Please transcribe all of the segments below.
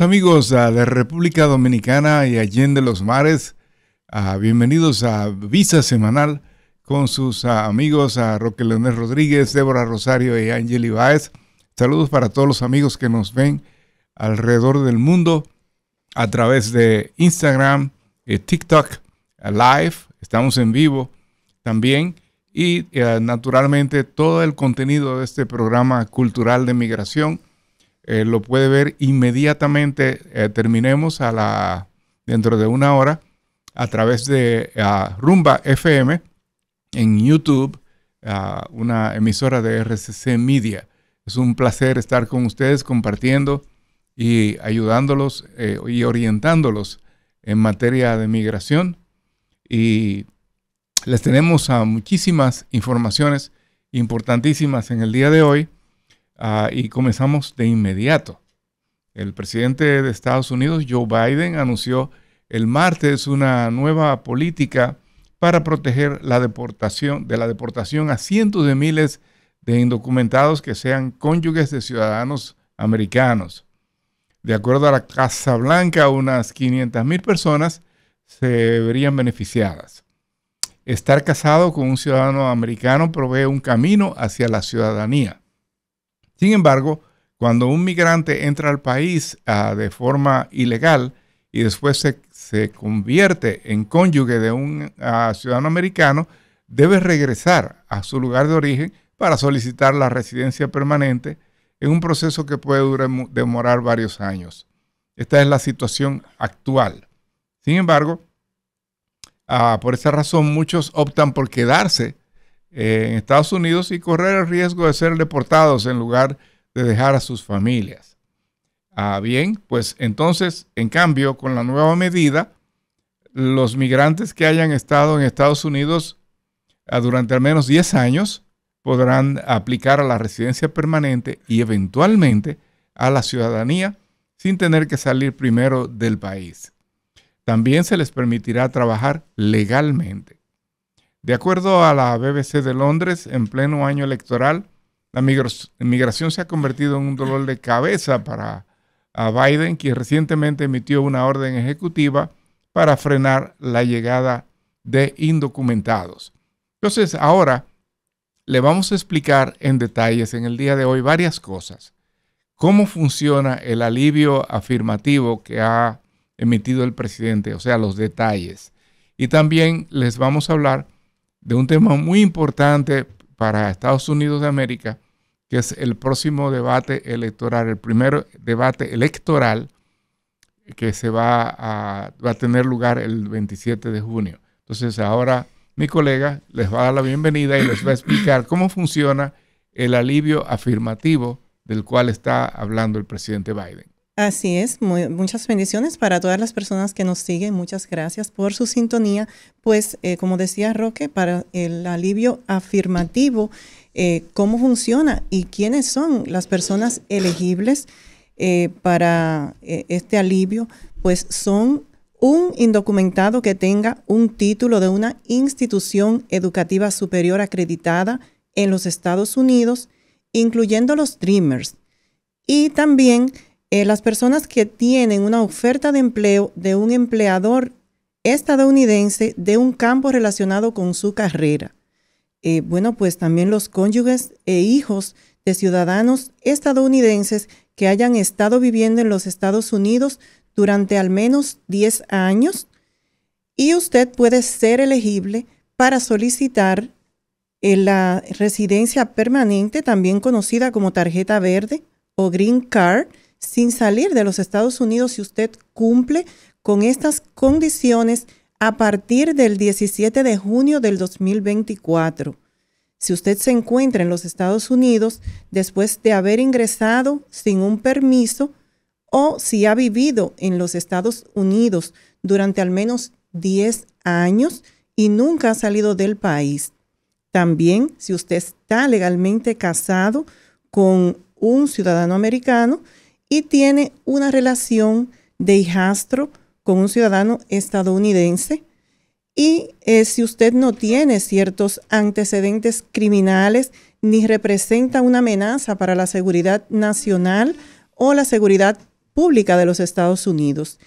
amigos de República Dominicana y Allende los Mares. Ah, bienvenidos a Visa Semanal con sus ah, amigos a Roque Leonel Rodríguez, Débora Rosario y Ángel Ibáez. Saludos para todos los amigos que nos ven alrededor del mundo a través de Instagram, eh, TikTok, eh, Live. Estamos en vivo también. Y eh, naturalmente todo el contenido de este programa cultural de migración eh, lo puede ver inmediatamente, eh, terminemos a la, dentro de una hora a través de eh, Rumba FM en YouTube, a una emisora de RCC Media. Es un placer estar con ustedes compartiendo y ayudándolos y orientándolos en materia de migración. Y les tenemos a muchísimas informaciones importantísimas en el día de hoy. Ah, y comenzamos de inmediato. El presidente de Estados Unidos, Joe Biden, anunció el martes una nueva política para proteger la deportación, de la deportación a cientos de miles de indocumentados que sean cónyuges de ciudadanos americanos. De acuerdo a la Casa Blanca, unas 500 mil personas se verían beneficiadas. Estar casado con un ciudadano americano provee un camino hacia la ciudadanía. Sin embargo, cuando un migrante entra al país ah, de forma ilegal y después se, convierte en cónyuge de un ah, ciudadano americano, debe regresar a su lugar de origen para solicitar la residencia permanente en un proceso que puede demorar varios años. Esta es la situación actual. Sin embargo, ah, por esa razón muchos optan por quedarse eh, en Estados Unidos y correr el riesgo de ser deportados en lugar de dejar a sus familias. Ah, bien, pues entonces, en cambio, con la nueva medida, los migrantes que hayan estado en Estados Unidos ah, durante al menos 10 años podrán aplicar a la residencia permanente y eventualmente a la ciudadanía sin tener que salir primero del país. También se les permitirá trabajar legalmente. De acuerdo a la BBC de Londres, en pleno año electoral, la migración se ha convertido en un dolor de cabeza para Biden, quien recientemente emitió una orden ejecutiva para frenar la llegada de indocumentados. Entonces, ahora le vamos a explicar en detalles en el día de hoy varias cosas. Cómo funciona el alivio afirmativo que ha emitido el presidente, o sea, los detalles. Y también les vamos a hablar de un tema muy importante para Estados Unidos de América, que es el próximo debate electoral, el primer debate electoral que se va a, va a tener lugar el 27 de junio. Entonces ahora mi colega les va a dar la bienvenida y les va a explicar cómo funciona el alivio afirmativo del cual está hablando el presidente Biden. Así es, muchas bendiciones para todas las personas que nos siguen. Muchas gracias por su sintonía. Pues, eh, como decía Roque, para el alivio afirmativo, eh, ¿cómo funciona y quiénes son las personas elegibles eh, para este alivio? Pues son un indocumentado que tenga un título de una institución educativa superior acreditada en los Estados Unidos, incluyendo los Dreamers. Y también eh, las personas que tienen una oferta de empleo de un empleador estadounidense de un campo relacionado con su carrera. Eh, bueno, pues también los cónyuges e hijos de ciudadanos estadounidenses que hayan estado viviendo en los Estados Unidos durante al menos 10 años y usted puede ser elegible para solicitar eh, la residencia permanente, también conocida como tarjeta verde o green card, sin salir de los Estados Unidos si usted cumple con estas condiciones a partir del 17 de junio del 2024. Si usted se encuentra en los Estados Unidos después de haber ingresado sin un permiso o si ha vivido en los Estados Unidos durante al menos 10 años y nunca ha salido del país. También si usted está legalmente casado con un ciudadano americano y tiene una relación de hijastro con un ciudadano estadounidense. Y eh, si usted no tiene ciertos antecedentes criminales ni representa una amenaza para la seguridad nacional o la seguridad pública de los Estados Unidos.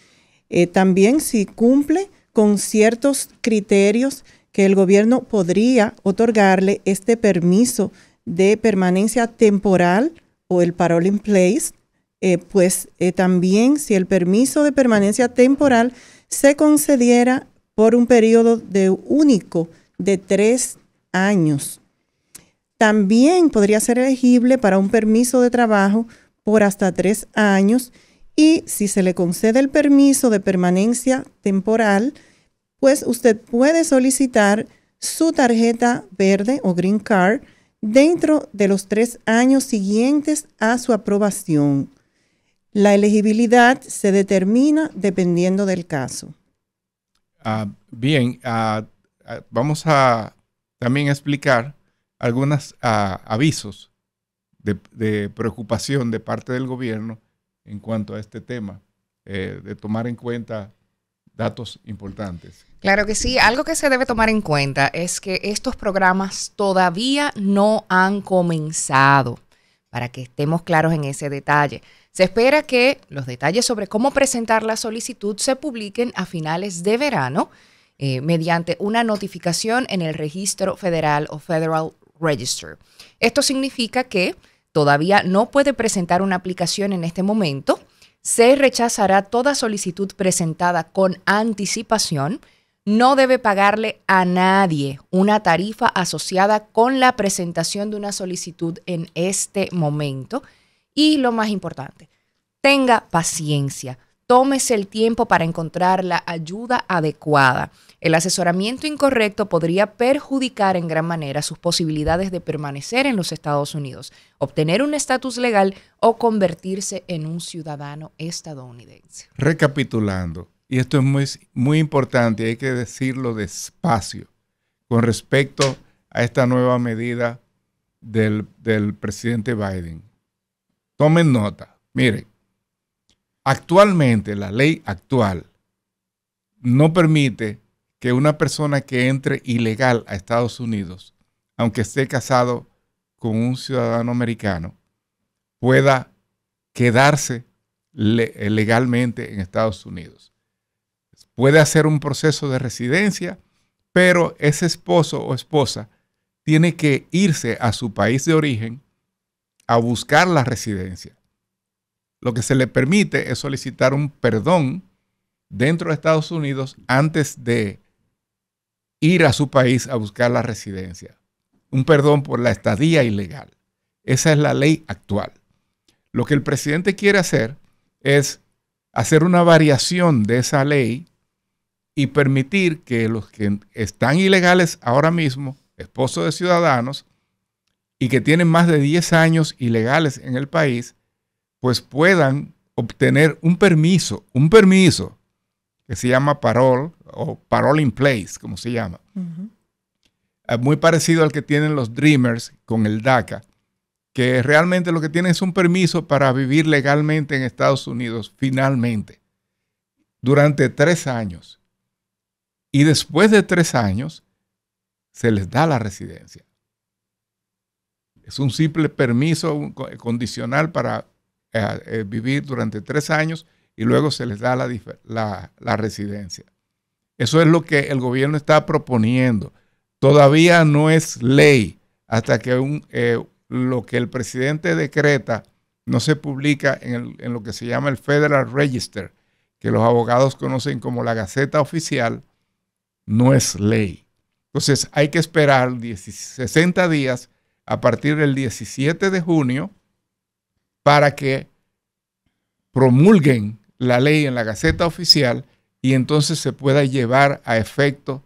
Eh, también si cumple con ciertos criterios que el gobierno podría otorgarle este permiso de permanencia temporal o el parole in place eh, pues eh, también si el permiso de permanencia temporal se concediera por un periodo único de tres años. También podría ser elegible para un permiso de trabajo por hasta tres años y si se le concede el permiso de permanencia temporal, pues usted puede solicitar su tarjeta verde o green card dentro de los tres años siguientes a su aprobación. La elegibilidad se determina dependiendo del caso. Ah, bien, ah, ah, vamos a también explicar algunos avisos de, preocupación de parte del gobierno en cuanto a este tema, eh, de tomar en cuenta datos importantes. Claro que sí, algo que se debe tomar en cuenta es que estos programas todavía no han comenzado para que estemos claros en ese detalle. Se espera que los detalles sobre cómo presentar la solicitud se publiquen a finales de verano eh, mediante una notificación en el registro federal o Federal Register. Esto significa que todavía no puede presentar una aplicación en este momento. Se rechazará toda solicitud presentada con anticipación no debe pagarle a nadie una tarifa asociada con la presentación de una solicitud en este momento. Y lo más importante, tenga paciencia, tómese el tiempo para encontrar la ayuda adecuada. El asesoramiento incorrecto podría perjudicar en gran manera sus posibilidades de permanecer en los Estados Unidos, obtener un estatus legal o convertirse en un ciudadano estadounidense. Recapitulando, y esto es muy, importante, hay que decirlo despacio, con respecto a esta nueva medida del, del presidente Biden. Tomen nota, miren, actualmente la ley actual no permite que una persona que entre ilegal a Estados Unidos, aunque esté casado con un ciudadano americano, pueda quedarse legalmente en Estados Unidos puede hacer un proceso de residencia, pero ese esposo o esposa tiene que irse a su país de origen a buscar la residencia. Lo que se le permite es solicitar un perdón dentro de Estados Unidos antes de ir a su país a buscar la residencia. Un perdón por la estadía ilegal. Esa es la ley actual. Lo que el presidente quiere hacer es hacer una variación de esa ley y permitir que los que están ilegales ahora mismo, esposos de ciudadanos, y que tienen más de 10 años ilegales en el país, pues puedan obtener un permiso, un permiso que se llama parole o parole in place, como se llama. Ah, muy parecido al que tienen los Dreamers con el DACA, que realmente lo que tienen es un permiso para vivir legalmente en Estados Unidos, finalmente, durante tres años y después de tres años se les da la residencia. Es un simple permiso condicional para eh, eh, vivir durante tres años y luego se les da la, residencia. Eso es lo que el gobierno está proponiendo. Todavía no es ley hasta que eh, lo que el presidente decreta no se publica en, en, lo que se llama el Federal Register, que los abogados conocen como la Gaceta Oficial, no es ley. Entonces hay que esperar 60 días a partir del 17 de junio para que promulguen la ley en la Gaceta Oficial y entonces se pueda llevar a efecto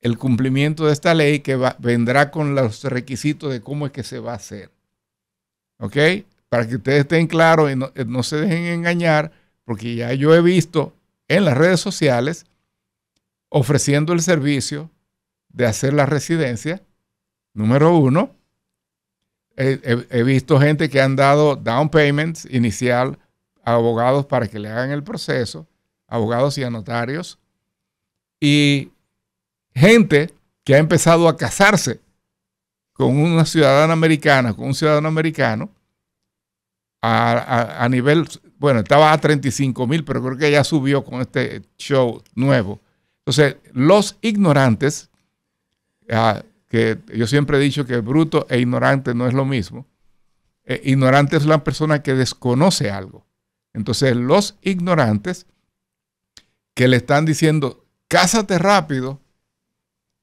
el cumplimiento de esta ley que vendrá con los requisitos de cómo es que se va a hacer. ¿Ok? Para que ustedes estén claros y no eh, se dejen engañar, porque ya yo he visto en las redes sociales ofreciendo el servicio de hacer la residencia, número uno. He, visto gente que han dado down payments inicial a abogados para que le hagan el proceso, abogados y a notarios, y gente que ha empezado a casarse con una ciudadana americana, con un ciudadano americano, a, a nivel, bueno, estaba a 35 mil, pero creo que ya subió con este show nuevo entonces, los ignorantes, ah, que yo siempre he dicho que bruto e ignorante no es lo mismo, eh, ignorante es la persona que desconoce algo. Entonces, los ignorantes que le están diciendo, cásate rápido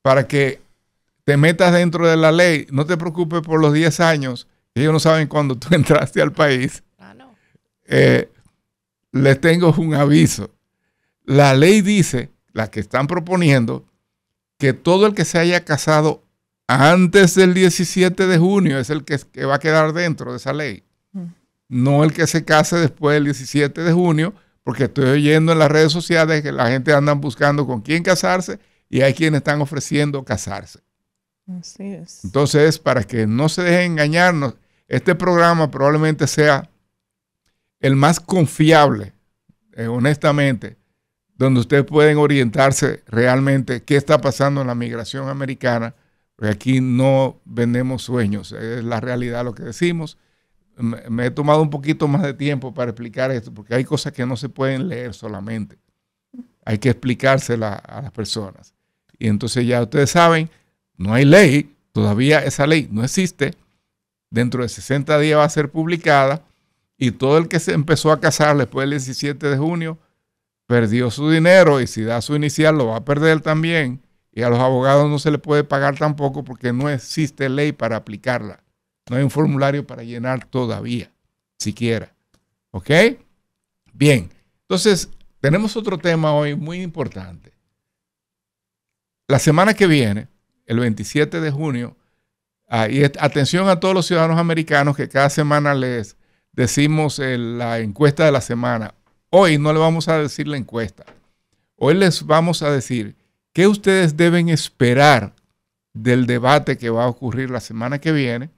para que te metas dentro de la ley, no te preocupes por los 10 años, ellos no saben cuándo tú entraste al país. Ah, eh, les tengo un aviso. La ley dice las que están proponiendo, que todo el que se haya casado antes del 17 de junio es el que, va a quedar dentro de esa ley. Mm. No el que se case después del 17 de junio, porque estoy oyendo en las redes sociales que la gente anda buscando con quién casarse y hay quienes están ofreciendo casarse. Así es. Entonces, para que no se dejen engañarnos, este programa probablemente sea el más confiable, eh, honestamente, donde ustedes pueden orientarse realmente qué está pasando en la migración americana, porque aquí no vendemos sueños, es la realidad lo que decimos. Me, he tomado un poquito más de tiempo para explicar esto, porque hay cosas que no se pueden leer solamente, hay que explicárselas a las personas. Y entonces ya ustedes saben, no hay ley, todavía esa ley no existe, dentro de 60 días va a ser publicada y todo el que se empezó a casar después del 17 de junio perdió su dinero y si da su inicial lo va a perder también. Y a los abogados no se le puede pagar tampoco porque no existe ley para aplicarla. No hay un formulario para llenar todavía, siquiera. ¿Ok? Bien, entonces tenemos otro tema hoy muy importante. La semana que viene, el 27 de junio, atención a todos los ciudadanos americanos que cada semana les decimos eh, la encuesta de la semana Hoy no le vamos a decir la encuesta. Hoy les vamos a decir qué ustedes deben esperar del debate que va a ocurrir la semana que viene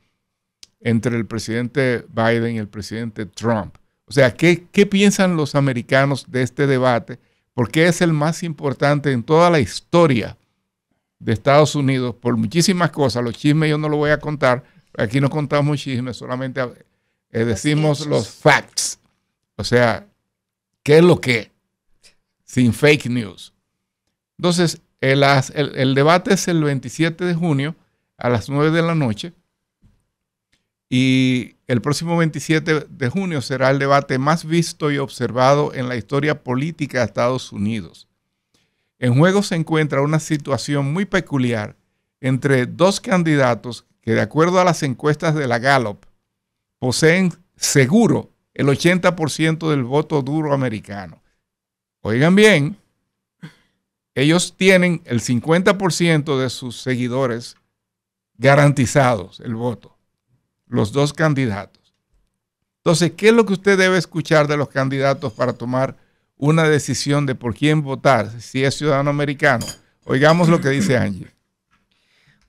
entre el presidente Biden y el presidente Trump. O sea, ¿qué, piensan los americanos de este debate? Porque es el más importante en toda la historia de Estados Unidos por muchísimas cosas. Los chismes yo no los voy a contar. Aquí no contamos chismes, solamente eh, decimos los facts. O sea, qué es lo que, sin fake news. Entonces, el, debate es el 27 de junio a las 9 de la noche y el próximo 27 de junio será el debate más visto y observado en la historia política de Estados Unidos. En juego se encuentra una situación muy peculiar entre dos candidatos que de acuerdo a las encuestas de la Gallup poseen seguro el 80% del voto duro americano. Oigan bien, ellos tienen el 50% de sus seguidores garantizados el voto, los dos candidatos. Entonces, ¿qué es lo que usted debe escuchar de los candidatos para tomar una decisión de por quién votar, si es ciudadano americano? Oigamos lo que dice Ángel.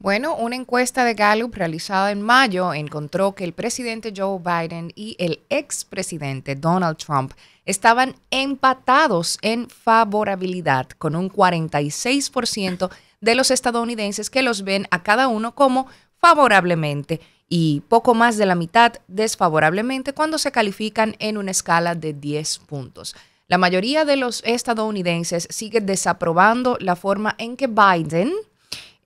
Bueno, una encuesta de Gallup realizada en mayo encontró que el presidente Joe Biden y el expresidente Donald Trump estaban empatados en favorabilidad con un 46% de los estadounidenses que los ven a cada uno como favorablemente y poco más de la mitad desfavorablemente cuando se califican en una escala de 10 puntos. La mayoría de los estadounidenses sigue desaprobando la forma en que Biden,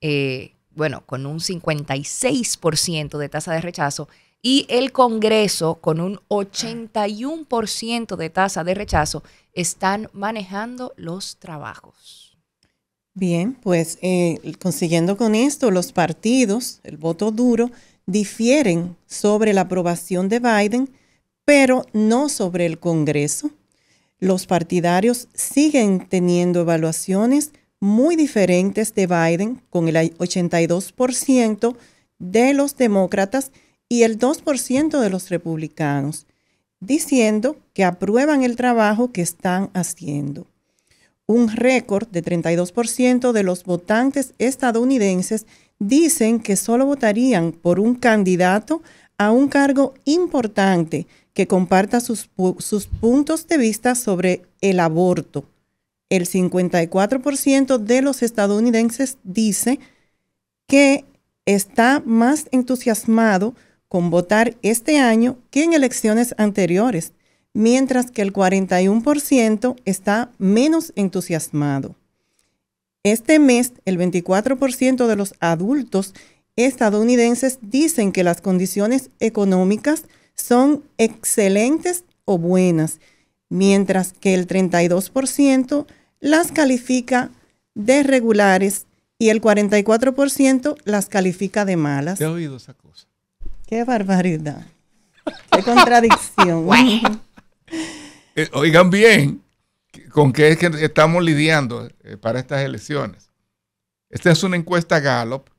eh, bueno, con un 56% de tasa de rechazo y el Congreso con un 81% de tasa de rechazo están manejando los trabajos. Bien, pues eh, consiguiendo con esto, los partidos, el voto duro, difieren sobre la aprobación de Biden, pero no sobre el Congreso. Los partidarios siguen teniendo evaluaciones muy diferentes de Biden, con el 82% de los demócratas y el 2% de los republicanos, diciendo que aprueban el trabajo que están haciendo. Un récord de 32% de los votantes estadounidenses dicen que solo votarían por un candidato a un cargo importante que comparta sus, sus puntos de vista sobre el aborto el 54% de los estadounidenses dice que está más entusiasmado con votar este año que en elecciones anteriores, mientras que el 41% está menos entusiasmado. Este mes, el 24% de los adultos estadounidenses dicen que las condiciones económicas son excelentes o buenas, mientras que el 32% las califica de regulares y el 44% las califica de malas. He oído esa cosa? Qué barbaridad. Qué contradicción. Eh, oigan bien con qué es que estamos lidiando eh, para estas elecciones. Esta es una encuesta Gallup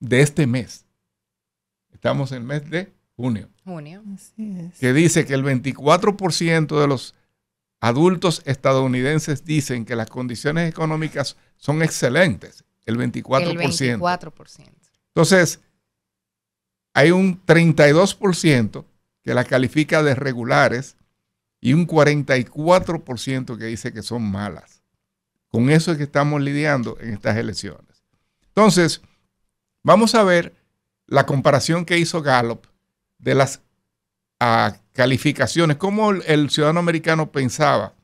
de este mes. Estamos en el mes de junio. Junio. Así es. Que dice que el 24% de los adultos estadounidenses dicen que las condiciones económicas son excelentes, el 24%. Entonces, hay un 32% que la califica de regulares y un 44% que dice que son malas. Con eso es que estamos lidiando en estas elecciones. Entonces, vamos a ver la comparación que hizo Gallup de las a calificaciones, cómo el ciudadano americano pensaba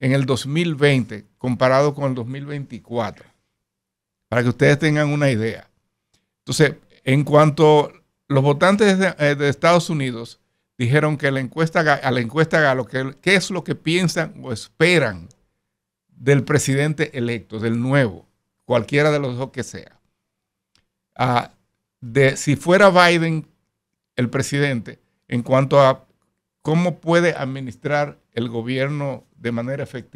en el 2020 comparado con el 2024, para que ustedes tengan una idea. Entonces, en cuanto los votantes de, eh, Estados Unidos dijeron que la encuesta, a la encuesta Galo, que, ¿qué es lo que piensan o esperan del presidente electo, del nuevo, cualquiera de los dos que sea? Ah, de, si fuera Biden el presidente, en cuanto a cómo puede administrar el gobierno de manera efectiva